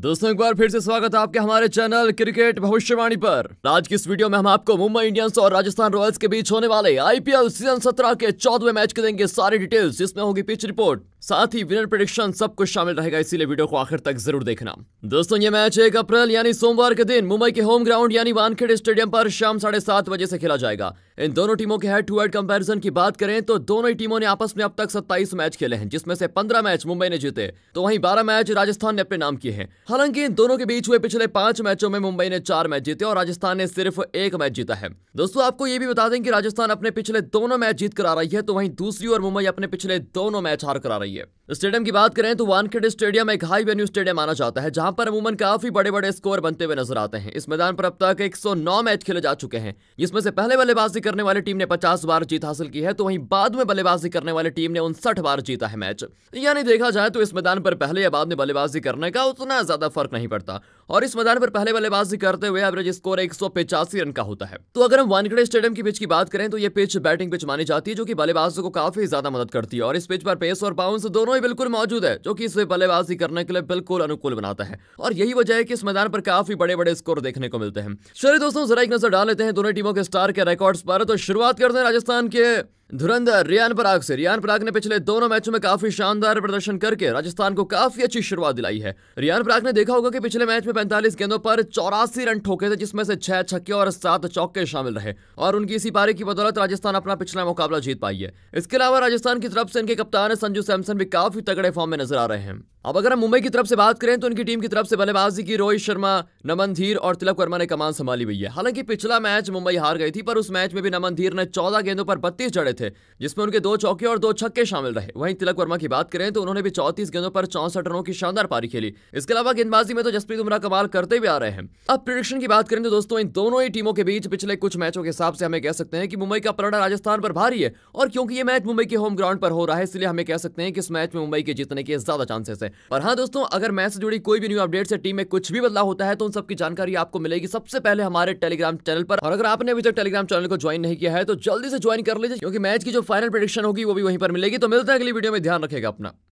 दोस्तों एक बार फिर से स्वागत है आपके हमारे चैनल क्रिकेट भविष्यवाणी पर आज की इस वीडियो में हम आपको मुंबई इंडियंस और राजस्थान रॉयल्स के बीच होने वाले आईपीएल सीजन 17 के चौदवे मैच के देंगे सारी डिटेल्स जिसमें होगी पिच रिपोर्ट साथ ही विनर प्रडिक्शन सब कुछ शामिल रहेगा इसीलिए वीडियो को आखिर तक जरूर देखना दोस्तों ये मैच एक अप्रैल यानी सोमवार के दिन मुंबई के होम ग्राउंड यानी वानखेड़े स्टेडियम पर शाम साढ़े सात बजे से खेला जाएगा इन दोनों टीमों के हेड टू हेड कंपैरिजन की बात करें तो दोनों ही टीमों ने आपस में अब तक सत्ताईस मैच खेले हैं जिसमें से पंद्रह मैच मुंबई ने जीते तो वही बारह मैच राजस्थान ने अपने नाम किए हैं हालांकि इन दोनों के बीच हुए पिछले पांच मैचों में मुंबई ने चार मैच जीते और राजस्थान ने सिर्फ एक मैच जीता है दोस्तों आपको ये भी बता दें कि राजस्थान अपने पिछले दोनों मैच जीत कर आ रही है तो वहीं दूसरी ओर मुंबई अपने पिछले दोनों मैच हार कर आ रही है है स्टेडियम की बात करें तो वानखेड़े स्टेडियम एक हाई वेन्यू स्टेडियम माना जाता है जहां पर अमूमन काफी बड़े बड़े स्कोर बनते हुए नजर आते हैं इस मैदान पर अब तक 109 मैच खेले जा चुके हैं जिसमें से पहले बल्लेबाजी करने वाली टीम ने 50 बार जीत हासिल की है तो वहीं बाद में बल्लेबाजी करने वाली टीम ने उनसठ बार जीता है मैच यानी देखा जाए तो इस मैदान पर पहले या बाद में बल्लेबाजी करने का उतना ज्यादा फर्क नहीं पड़ता और इस मैदान पर पहले बल्लेबाजी करते हुए एवरेज स्कोर एक रन का होता है तो अगर हम वानखेड़े स्टेडियम की पिच की बात करें तो ये पिच बैटिंग पिच मानी जाती है जो की बल्लेबाजों को काफी ज्यादा मदद करती है और इस पिच पर पेस और बाउंस चांस दोनों ही बिल्कुल मौजूद है जो कि इसे बल्लेबाजी करने के लिए बिल्कुल अनुकूल बनाता है और यही वजह है कि इस मैदान पर काफी बड़े बड़े स्कोर देखने को मिलते हैं चलिए दोस्तों जरा एक नजर डाल लेते हैं दोनों टीमों के स्टार के रिकॉर्ड्स पर तो शुरुआत करते हैं राजस्थान के धुरंधर रियान पराग से रियान पराग ने पिछले दोनों मैचों में काफी शानदार प्रदर्शन करके राजस्थान को काफी अच्छी शुरुआत दिलाई है रियान पराग ने देखा होगा कि पिछले मैच में 45 गेंदों पर चौरासी रन ठोके थे जिसमें से छह छक्के और सात चौके शामिल रहे और उनकी इसी पारी की बदौलत राजस्थान अपना पिछला मुकाबला जीत पाई है इसके अलावा राजस्थान की तरफ से इनके कप्तान संजू सैमसन भी काफी तगड़े फॉर्म में नजर आ रहे हैं अब अगर हम मुंबई की तरफ से बात करें तो उनकी टीम की तरफ से बल्लेबाजी की रोहित शर्मा नमन धीर और तिलक वर्मा ने कमान संभाली हुई है हालांकि पिछला मैच मुंबई हार गई थी पर उस मैच में भी नमन धीर ने चौदह गेंदों पर बत्तीस जड़े थे थे जिसमें उनके दो चौके और दो छक्के शामिल रहे वहीं तिलक वर्मा की बात करें तो उन्होंने भी चौतीस गेंदों पर चौसठ रनों की शानदार पारी खेली इसके अलावा गेंदबाजी में तो जसप्रीत बुमराह कमाल करते भी आ रहे हैं अब प्रिडिक्शन की बात करें तो दोस्तों इन दोनों ही टीमों के बीच पिछले कुछ मैचों के हिसाब से हमें कह सकते हैं कि मुंबई का पलड़ा राजस्थान पर भारी है और क्योंकि ये मैच मुंबई के होम ग्राउंड पर हो रहा है इसलिए हमें कह सकते हैं कि इस मैच में मुंबई के जीतने के ज्यादा चांसेस है पर हाँ दोस्तों अगर मैच से जुड़ी कोई भी न्यू अपडेट से टीम में कुछ भी बदलाव होता है तो उन सबकी जानकारी आपको मिलेगी सबसे पहले हमारे टेलीग्राम चैनल पर और अगर आपने अभी तक टेलीग्राम चैनल को ज्वाइन नहीं किया है तो जल्दी से ज्वाइन कर लीजिए क्योंकि मैं मैच की जो फाइनल प्रडिक्शन होगी वो भी वहीं पर मिलेगी तो मिलता है अगली वीडियो में ध्यान रखेगा अपना